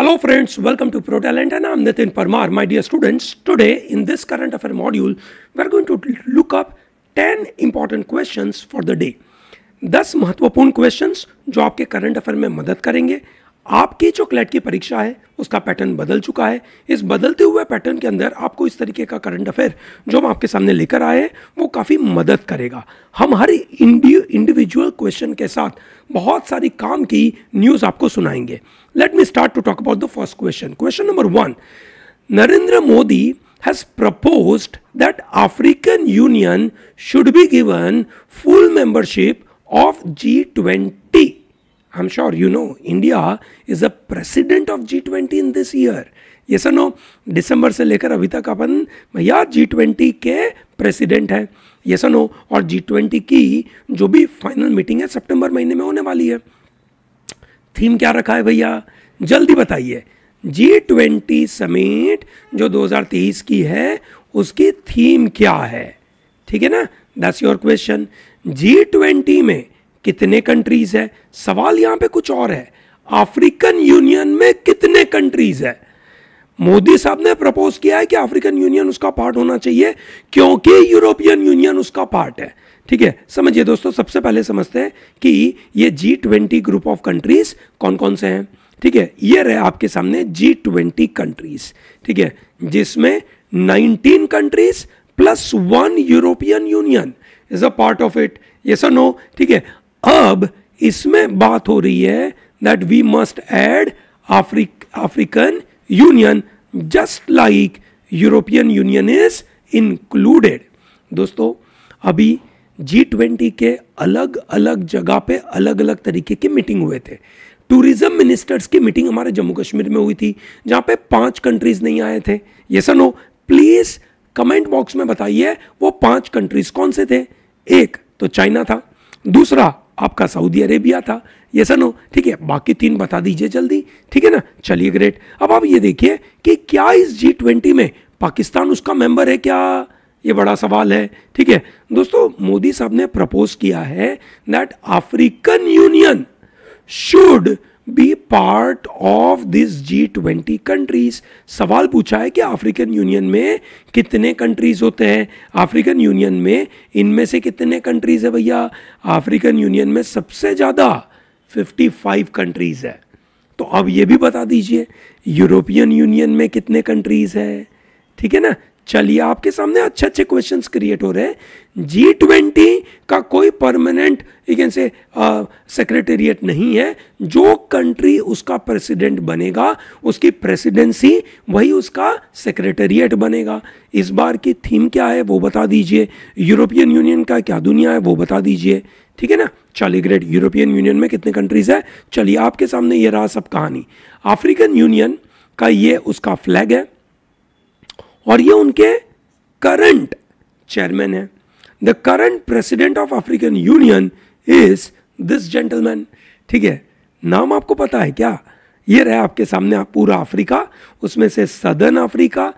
Hello friends welcome to Pro Talent and I am Nitin Parmar my dear students today in this current affair module we are going to look up ten important questions for the day दस महत्वपूर्ण questions जो आपके current affair में मदद करेंगे आपकी जो CLAT की परीक्षा है उसका पैटर्न बदल चुका है इस बदलते हुए पैटर्न के अंदर आपको इस तरीके का करंट अफेयर जो हम आपके सामने लेकर आए हैं वो काफ़ी मदद करेगा हम हर इंडिविजुअल क्वेश्चन के साथ बहुत सारी काम की न्यूज़ आपको सुनाएंगे let me start to talk about the first question question number one Narendra Modi propose that African Union should be given full membership of G twenty I'm sure you know, India is the president of G20 in this year. ये yes no दिसंबर से लेकर अभी तक अपन भैया G twenty के president हैं ये yes नो और जी ट्वेंटी की जो भी फाइनल मीटिंग है सितंबर महीने में होने वाली है थीम क्या रखा है भैया जल्दी बताइए जी ट्वेंटी समिट जो 2023 की है उसकी थीम क्या है ठीक है ना that's your question G twenty में कितने कंट्रीज है सवाल यहां पे कुछ और है अफ्रीकन यूनियन में कितने कंट्रीज है मोदी साहब ने प्रपोज किया है कि अफ्रीकन यूनियन उसका पार्ट होना चाहिए क्योंकि यूरोपियन यूनियन उसका पार्ट है ठीक है समझिए दोस्तों सबसे पहले समझते हैं कि ये G twenty group of countries कौन कौन से हैं ठीक है ये रहे आपके सामने जी ट्वेंटी कंट्रीज ठीक है जिसमें nineteen countries plus one European Union is a part of it yes sir no ठीक है अब इसमें बात हो रही है that we must add African Union just like European Union is included दोस्तों अभी जी ट्वेंटी के अलग अलग जगह पे अलग अलग तरीके की मीटिंग हुए थे टूरिज्म मिनिस्टर्स की मीटिंग हमारे जम्मू कश्मीर में हुई थी जहाँ पे पांच कंट्रीज नहीं आए थे ये सनो प्लीज़ कमेंट बॉक्स में बताइए वो पांच कंट्रीज कौन से थे एक तो चाइना था दूसरा आपका सऊदी अरेबिया था ये सनो ठीक है बाकी तीन बता दीजिए जल्दी ठीक है ना चलिए ग्रेट अब आप ये देखिए कि क्या इस जी ट्वेंटी में पाकिस्तान उसका मेंबर है क्या ये बड़ा सवाल है ठीक है दोस्तों मोदी साहब ने प्रपोज किया है that African Union should be part of this G twenty countries सवाल पूछा है कि अफ्रीकन यूनियन में कितने कंट्रीज होते हैं अफ्रीकन यूनियन में इनमें से कितने कंट्रीज है भैया अफ्रीकन यूनियन में सबसे ज़्यादा 55 कंट्रीज है तो अब ये भी बता दीजिए यूरोपियन यूनियन में कितने कंट्रीज है ठीक है ना चलिए आपके सामने अच्छे अच्छे क्वेश्चंस क्रिएट हो रहे हैं जी ट्वेंटी का कोई परमानेंट कैन से सेक्रेटेरिएट नहीं है जो कंट्री उसका प्रेसिडेंट बनेगा उसकी प्रेसिडेंसी वही उसका सेक्रेटेरिएट बनेगा इस बार की थीम क्या है वो बता दीजिए यूरोपियन यूनियन का क्या दुनिया है वो बता दीजिए ठीक है ना चलिए ग्रेट यूरोपियन यूनियन में कितने कंट्रीज है चलिए आपके सामने ये रहा सब कहानी अफ्रीकन यूनियन का ये उसका फ्लैग है और ये उनके करंट चेयरमैन है the current president of African Union is this gentleman ठीक है नाम आपको पता है क्या ये रहा आपके सामने आप पूरा अफ्रीका उसमें से Southern Africa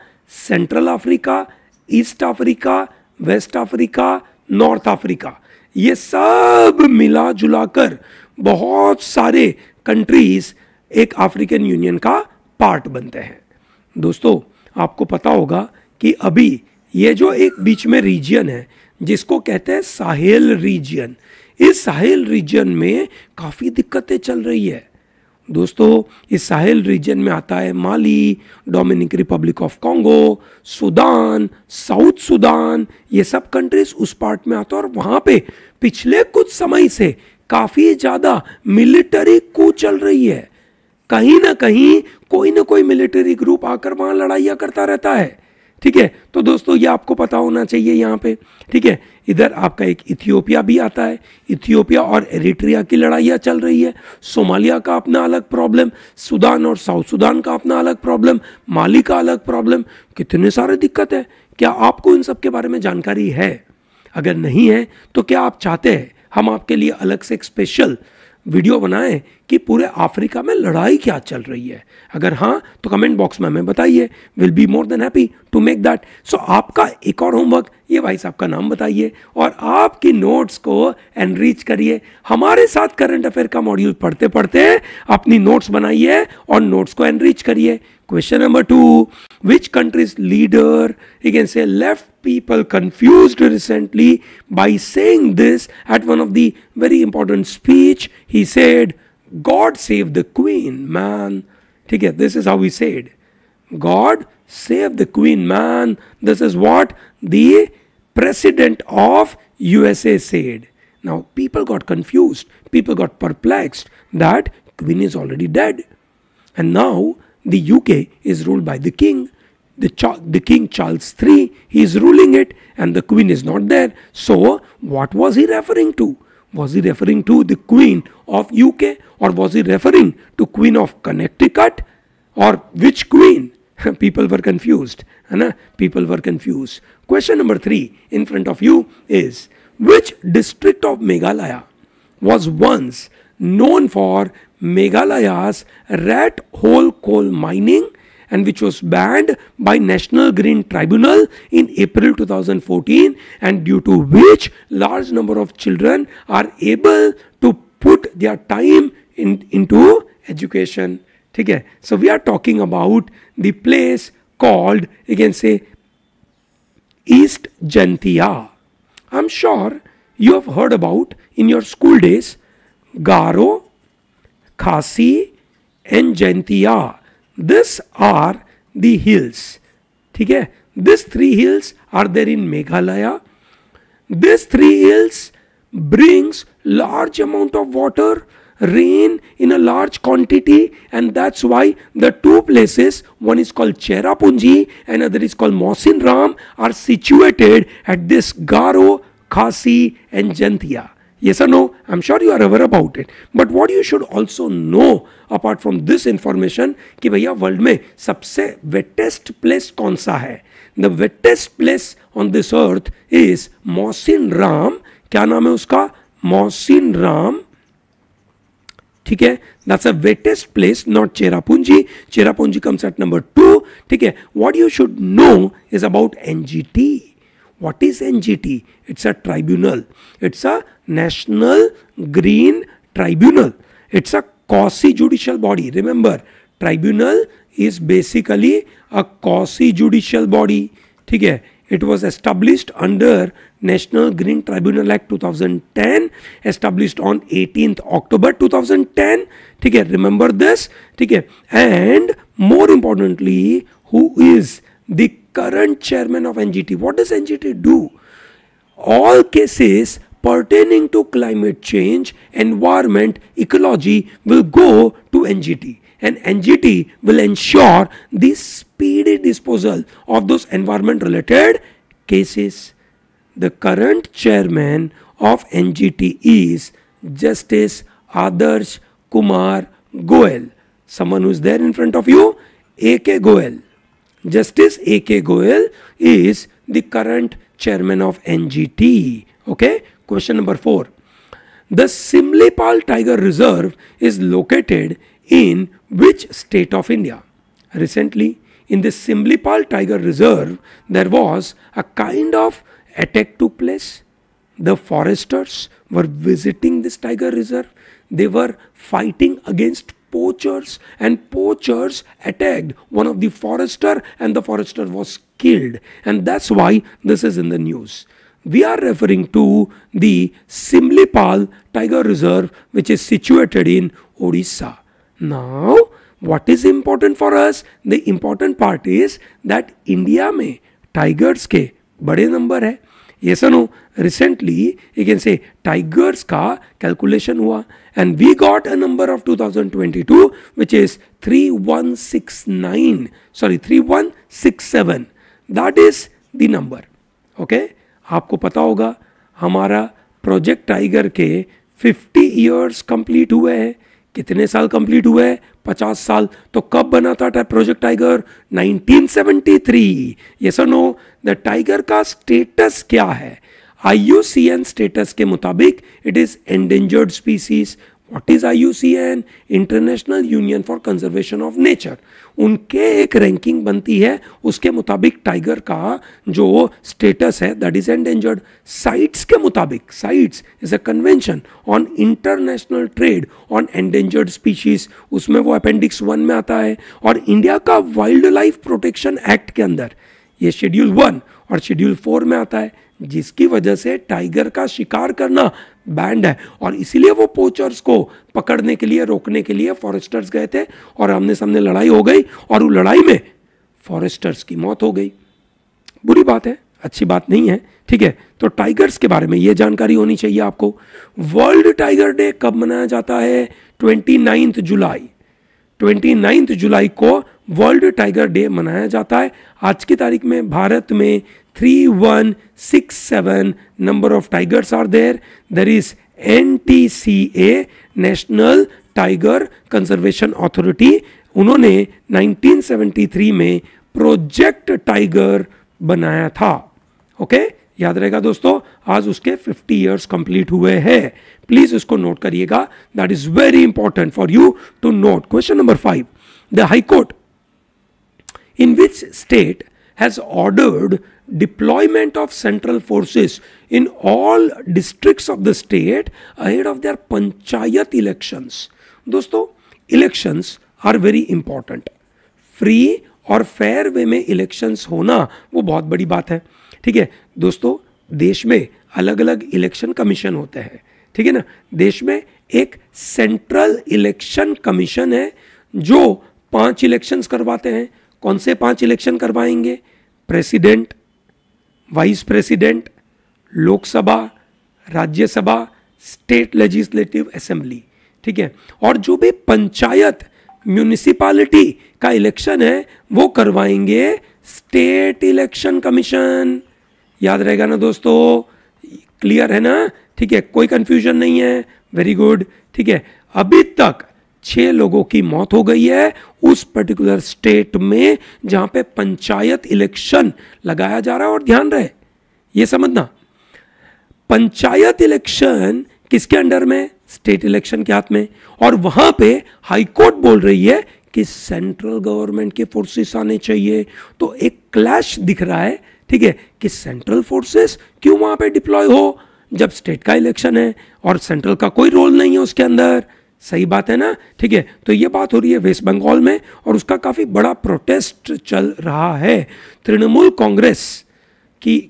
Central Africa East Africa West Africa North Africa ये सब मिला जुला कर बहुत सारे कंट्रीज एक अफ्रीकन यूनियन का पार्ट बनते हैं दोस्तों आपको पता होगा कि अभी ये जो एक बीच में रीजन है जिसको कहते हैं साहेल रीजन इस साहेल रीजन में काफ़ी दिक्कतें चल रही है दोस्तों इस साहेल रीजन में आता है Mali Democratic Republic of Congo Sudan South Sudan ये सब कंट्रीज उस पार्ट में आता है और वहाँ पे पिछले कुछ समय से काफ़ी ज़्यादा मिलिट्री कू चल रही है कहीं ना कहीं कोई ना कोई मिलिट्री ग्रुप आकर वहां लड़ाइया करता रहता है ठीक है तो दोस्तों ये आपको पता होना चाहिए यहाँ पे ठीक है इधर आपका एक इथियोपिया भी आता है इथियोपिया और एरिट्रिया की लड़ाइयाँ चल रही है सोमालिया का अपना अलग प्रॉब्लम सुदान और साउथ सुदान का अपना अलग प्रॉब्लम माली का अलग प्रॉब्लम कितने सारे दिक्कत है क्या आपको इन सब के बारे में जानकारी है अगर नहीं है तो क्या आप चाहते हैं हम आपके लिए अलग से एक स्पेशल वीडियो बनाएं कि पूरे अफ्रीका में लड़ाई क्या चल रही है अगर हाँ तो कमेंट बॉक्स में हमें बताइए will be more than happy to make that so आपका एक और होमवर्क ये भाई साहब का नाम बताइए और आपकी नोट्स को एनरीच करिए हमारे साथ करंट अफेयर का मॉड्यूल पढ़ते पढ़ते अपनी नोट्स बनाइए और नोट्स को एनरीच करिए Question number two Which country's leader, you can say, left people confused recently by saying this at one of the very important speech? He said, God save the queen, man. it. this is how he said. God save the queen, man. This is what the president of USA said. Now, people got confused. People got perplexed that queen is already dead. And now the UK is ruled by the king. The, the king Charles III, he is ruling it and the queen is not there. So what was he referring to? Was he referring to the queen of UK or was he referring to queen of Connecticut or which queen? People were confused. Right? People were confused. Question number three in front of you is which district of Meghalaya was once known for Meghalaya's rat hole coal mining and which was banned by National Green Tribunal in April 2014 and due to which large number of children are able to put their time in, into education. Okay? So we are talking about the place called you can say East Jantia. I'm sure you have heard about in your school days Garo Khasi, and Jaintia. This are the hills. Okay. These three hills are there in Meghalaya. These three hills brings large amount of water rain in a large quantity and that's why the two places one is called Cherrapunji and other is called Mosin Ram are situated at this Garo, Khasi and Jantia. Yes or no? I'm sure you are aware about it. But what you should also know apart from this information ki bhaiya world mein sabse wettest place kaun sa hai the wettest place on this earth is mohsin ram kya naam hai uska mohsin ram ठीक है that's a wettest place not Cherrapunji Cherrapunji comes at number two ठीक है what you should know is about NGT what is NGT it's a tribunal it's a National Green Tribunal. It's a quasi judicial body. Remember, tribunal is basically a quasi judicial body. it was established under National Green Tribunal Act 2010, established on 18th October 2010. ठीक remember this. ठीक and more importantly, who is the current chairman of NGT? What does NGT do? All cases pertaining to climate change, environment, ecology will go to NGT and NGT will ensure the speedy disposal of those environment related cases. The current chairman of NGT is Justice Adarsh Kumar Goel. Someone who is there in front of you, A.K. Goel. Justice A.K. Goel is the current chairman of NGT. Okay, Question number 4. The Simlipal Tiger Reserve is located in which state of India? Recently, in the Simlipal Tiger Reserve, there was a kind of attack took place. The foresters were visiting this tiger reserve. They were fighting against poachers and poachers attacked one of the forester and the forester was killed and that's why this is in the news we are referring to the Simlipal Tiger Reserve which is situated in Odisha. Now, what is important for us? The important part is that India may tigers ke bade number hai. yes or no recently you can say tigers ka calculation hua and we got a number of 2022 which is 3169 sorry 3167 that is the number okay आपको पता होगा हमारा project tiger के 50 years complete हुए हैं कितने साल complete हुए हैं पचास साल तो कब बना था, प्रोजेक्ट टाइगर 1973 ये और नो द टाइगर का स्टेटस क्या है आई स्टेटस के मुताबिक it is endangered species what is I U C N International Union for Conservation of Nature उनके एक रैंकिंग बनती है उसके मुताबिक टाइगर का जो स्टेटस है दैट इज एंडेंजर्ड साइट्स के मुताबिक CITES is a convention on international trade on endangered species उसमें वो अपेंडिक्स वन में आता है और इंडिया का वाइल्ड लाइफ प्रोटेक्शन एक्ट के अंदर ये शेड्यूल वन और शेड्यूल फोर में आता है जिसकी वजह से टाइगर का शिकार करना बैंड है और इसीलिए वो पोचर्स को पकड़ने के लिए रोकने के लिए फॉरेस्टर्स गए थे और आमने सामने लड़ाई हो गई और उस लड़ाई में फॉरेस्टर्स की मौत हो गई बुरी बात है अच्छी बात नहीं है ठीक है तो टाइगर्स के बारे में ये जानकारी होनी चाहिए आपको वर्ल्ड टाइगर डे कब मनाया जाता है ट्वेंटी जुलाई ट्वेंटी जुलाई को वर्ल्ड टाइगर डे मनाया जाता है आज की तारीख में भारत में three one six seven number of tigers are there there is N T C A National Tiger Conservation Authority उन्होंने 1973 में प्रोजेक्ट टाइगर बनाया था ओके okay? याद रहेगा दोस्तों आज उसके 50 इयर्स कंप्लीट हुए हैं प्लीज उसको नोट करिएगा that is very important for you to note question number five the High Court in which state has ordered deployment of central forces in all districts of the state ahead of their panchayat elections. dosto elections are very important. Free और fair way में elections होना वो बहुत बड़ी बात है ठीक है दोस्तों देश में अलग अलग इलेक्शन कमीशन होते हैं ठीक है ना देश में एक सेंट्रल इलेक्शन कमीशन है जो पांच इलेक्शंस करवाते हैं कौन से पांच इलेक्शन करवाएंगे president vice president Lok Sabha Rajya Sabha state legislative assembly ठीक है और जो भी पंचायत म्यूनिसिपालिटी का इलेक्शन है वो करवाएंगे स्टेट इलेक्शन कमीशन याद रहेगा ना दोस्तों क्लियर है ना ठीक है कोई कंफ्यूजन नहीं है वेरी गुड ठीक है अभी तक छः लोगों की मौत हो गई है उस पर्टिकुलर स्टेट में जहाँ पे पंचायत इलेक्शन लगाया जा रहा है और ध्यान रहे ये समझना पंचायत इलेक्शन किसके अंडर में स्टेट इलेक्शन के हाथ में और वहां पे हाईकोर्ट बोल रही है कि सेंट्रल गवर्नमेंट के फोर्सेस आने चाहिए तो एक क्लैश दिख रहा है ठीक है कि सेंट्रल फोर्सेस क्यों वहां पे डिप्लॉय हो जब स्टेट का इलेक्शन है और सेंट्रल का कोई रोल नहीं है उसके अंदर सही बात है ना ठीक है तो ये बात हो रही है वेस्ट बंगाल में और उसका काफ़ी बड़ा प्रोटेस्ट चल रहा है तृणमूल कांग्रेस की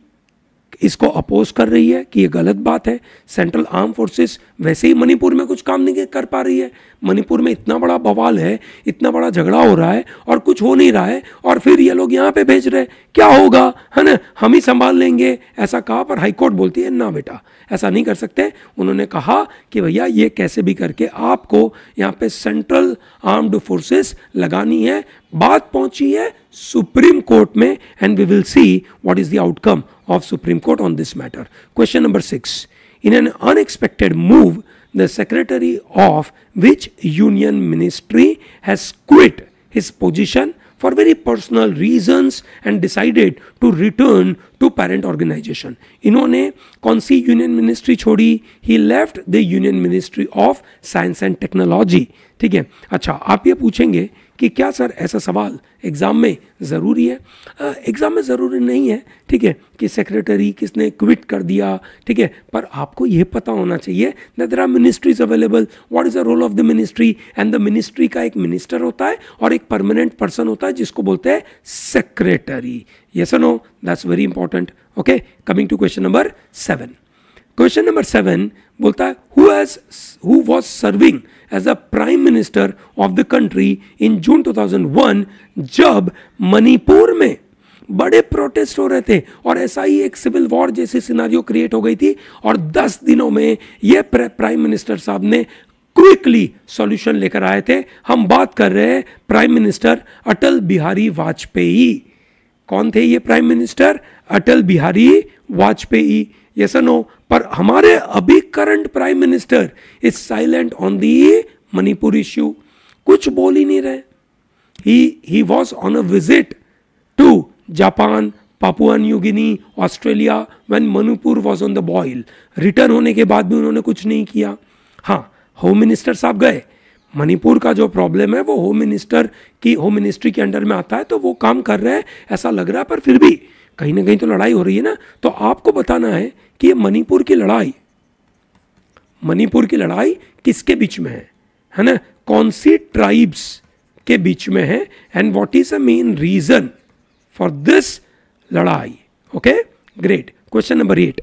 इसको अपोज कर रही है कि ये गलत बात है सेंट्रल आर्म फोर्सेस वैसे ही मणिपुर में कुछ काम नहीं कर पा रही है मणिपुर में इतना बड़ा बवाल है इतना बड़ा झगड़ा हो रहा है और कुछ हो नहीं रहा है और फिर ये लोग यहाँ पे भेज रहे हैं क्या होगा है ना हम ही संभाल लेंगे ऐसा कहा पर हाईकोर्ट बोलती है ना बेटा ऐसा नहीं कर सकते उन्होंने कहा कि भैया ये कैसे भी करके आपको यहाँ पे सेंट्रल आर्म्ड फोर्सेस लगानी है बात पहुंची है सुप्रीम कोर्ट में and we will see what is the outcome of Supreme Court on this matter question number six in an unexpected move the secretary of which union ministry has quit his position for very personal reasons and decided to return to parent organization इन्होंने कौन सी union ministry छोड़ी ही left the union ministry of science and technology ठीक है अच्छा आप ये पूछेंगे कि क्या सर ऐसा सवाल एग्ज़ाम में ज़रूरी है एग्ज़ाम में ज़रूरी नहीं है ठीक है कि सेक्रेटरी किसने क्विट कर दिया ठीक है पर आपको यह पता होना चाहिए that are ministries available what is the role of the ministry and the ministry का एक मिनिस्टर होता है और एक परमानेंट पर्सन होता है जिसको बोलते हैं secretary yes no that's very important okay coming to question number seven question number seven बोलता है who has who serving as a prime minister of the country in June 2001 जब मणिपुर में बड़े प्रोटेस्ट हो रहे थे और ऐसा ही एक सिविल वॉर जैसी सिनारियो क्रिएट हो गई थी और 10 दिनों में ये प्राइम मिनिस्टर साहब ने क्विकली सॉल्यूशन लेकर आए थे हम बात कर रहे हैं प्राइम मिनिस्टर अटल बिहारी वाजपेयी कौन थे ये prime minister Atal Bihari Vajpayee yes or पर हमारे अभी current prime minister is silent on the Manipur issue कुछ बोल ही नहीं रहे he he was on a visit to Japan Papua New Guinea Australia when Manipur was on the boil return होने के बाद भी उन्होंने कुछ नहीं किया हाँ होम मिनिस्टर साहब गए मणिपुर का जो प्रॉब्लम है वो होम मिनिस्टर की होम मिनिस्ट्री के अंडर में आता है तो वो काम कर रहे हैं ऐसा लग रहा है पर फिर भी कहीं ना कहीं तो लड़ाई हो रही है ना तो आपको बताना है कि ये मणिपुर की लड़ाई मणिपुर की लड़ाई किसके बीच में है है ना कौन सी ट्राइब्स के बीच में है and what is a main reason for this लड़ाई okay great question number eight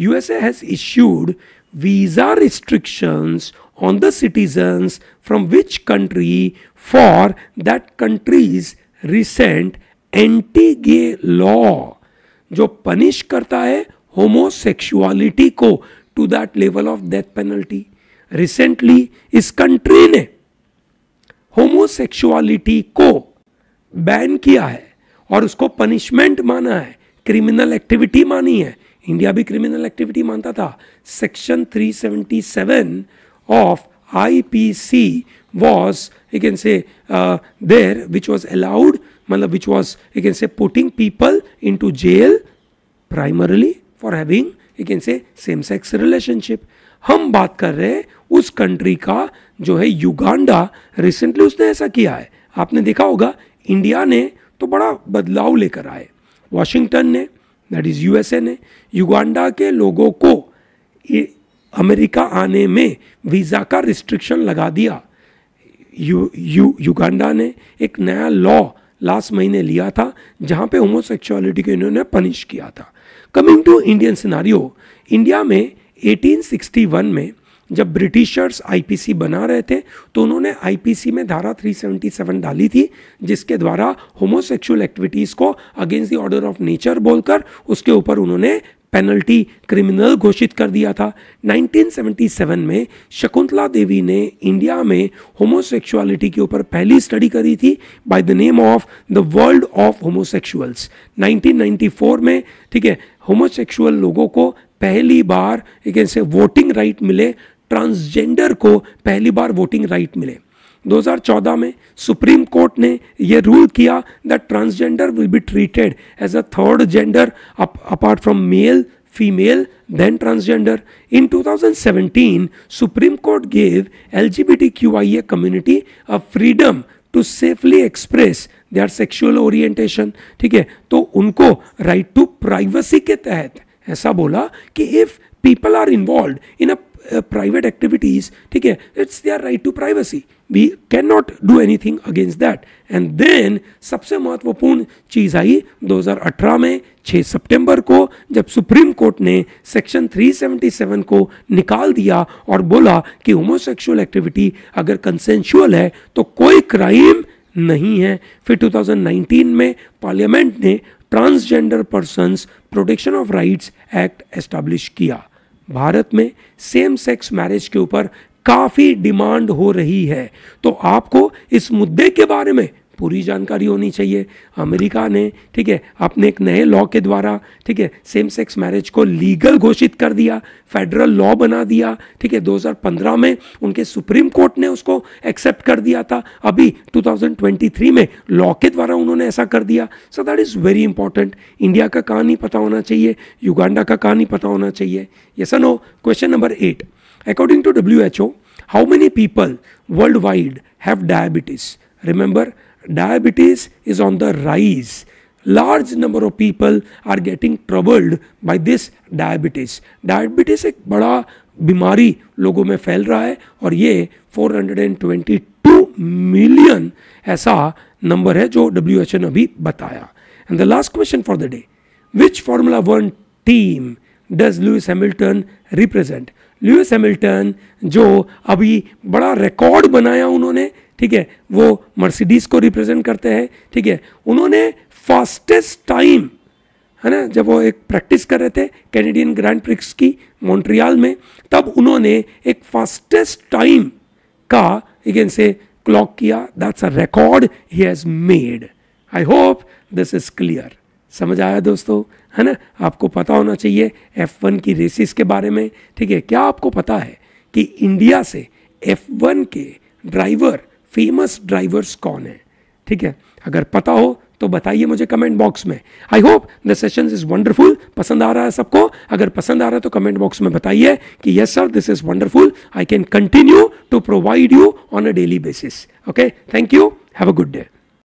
USA has issued visa restrictions on the citizens from which country for that countries recent anti gay law जो punish करता है homosexuality को to that level of death penalty recently इस country ने homosexuality को ban किया है और उसको पनिशमेंट माना है क्रिमिनल एक्टिविटी मानी है इंडिया भी क्रिमिनल एक्टिविटी मानता था section 377 of IPC was you can say there which was allowed मतलब was you can say putting people into jail primarily for having you can say same sex relationship हम बात कर रहे हैं उस country का जो है युगांडा रिसेंटली उसने ऐसा किया है आपने देखा होगा इंडिया ने तो बड़ा बदलाव लेकर आए वाशिंगटन ने दैट इज़ यूएसए ने युगांडा के लोगों को अमेरिका आने में वीज़ा का रिस्ट्रिक्शन लगा दिया यू यू युगांडा ने एक नया लॉ लास्ट महीने लिया था जहाँ पे होमोसेक्सुअलिटी को इन्होंने पनिश किया था coming to Indian scenario India में 1861 में जब ब्रिटिशर्स आईपीसी बना रहे थे तो उन्होंने आईपीसी में धारा 377 डाली थी जिसके द्वारा होमोसेक्सुअल एक्टिविटीज़ को against the order of nature बोलकर उसके ऊपर उन्होंने पेनल्टी क्रिमिनल घोषित कर दिया था 1977 में शकुंतला देवी ने इंडिया में होमोसेक्सुअलिटी के ऊपर पहली स्टडी करी थी by the name of the world of homosexuals 1994 में ठीक है होमोसेक्सुअल लोगों को पहली बार एक ऐसे वोटिंग राइट मिले ट्रांसजेंडर को पहली बार वोटिंग राइट मिले 2014 में सुप्रीम कोर्ट ने ये रूल किया that transgender will be treated as a third gender apart from male female then transgender in 2017 T Q I A community a freedom to safely express our sexual orientation ठीक है तो उनको right to privacy के तहत ऐसा बोला कि if people are involve in a private uh, activities ठीक है it's their right to privacy we can not do anything against that and then सबसे महत्वपूर्ण चीज़ आई 2018 में 6 सितंबर को जब सुप्रीम कोर्ट ने सेक्शन 377 को निकाल दिया और बोला कि होमोसेक्सुअल एक्टिविटी अगर कंसेंशुअल है तो कोई क्राइम नहीं है फिर 2019 में पार्लियामेंट ने transgender persons protection of rights act establish किया भारत में सेम सेक्स मैरिज के ऊपर काफ़ी डिमांड हो रही है तो आपको इस मुद्दे के बारे में पूरी जानकारी होनी चाहिए अमेरिका ने ठीक है अपने एक नए लॉ के द्वारा ठीक है सेम सेक्स मैरिज को लीगल घोषित कर दिया फेडरल लॉ बना दिया ठीक है 2015 में उनके सुप्रीम कोर्ट ने उसको एक्सेप्ट कर दिया था अभी 2023 में लॉ के द्वारा उन्होंने ऐसा कर दिया so that is very important India का नहीं पता होना चाहिए युगांडा का नहीं पता होना चाहिए ये sir no question number eight according to W H O how many people worldwide have diabetes remember diabetes is on the rise large number of people are getting troubled by this diabetes diabetes एक बड़ा बीमारी लोगों में फैल रहा है और ये 422 मिलियन ऐसा नंबर है जो डब्ल्यू एच ने अभी बताया and the last question for the day which formula one team does Lewis Hamilton represent Lewis Hamilton जो अभी बड़ा रिकॉर्ड बनाया उन्होंने ठीक है वो मर्सिडीज़ को रिप्रेजेंट करते हैं ठीक है उन्होंने फास्टेस्ट टाइम है ना जब वो एक प्रैक्टिस कर रहे थे कैनेडियन ग्रैंड प्रिक्स की मॉन्ट्रियाल में तब उन्होंने एक फास्टेस्ट टाइम का अगेन से क्लॉक किया that's a record he has made I hope this is clear समझ आया दोस्तों है ना आपको पता होना चाहिए एफ़ वन की रेसिस के बारे में ठीक है क्या आपको पता है कि इंडिया से एफ़ वन के ड्राइवर फेमस ड्राइवर्स कौन है ठीक है अगर पता हो तो बताइए मुझे कमेंट बॉक्स में I hope the session is wonderful पसंद आ रहा है सबको अगर पसंद आ रहा है तो कमेंट बॉक्स में बताइए कि yes sir this is wonderful I can continue to provide you on a daily basis okay thank you have a good day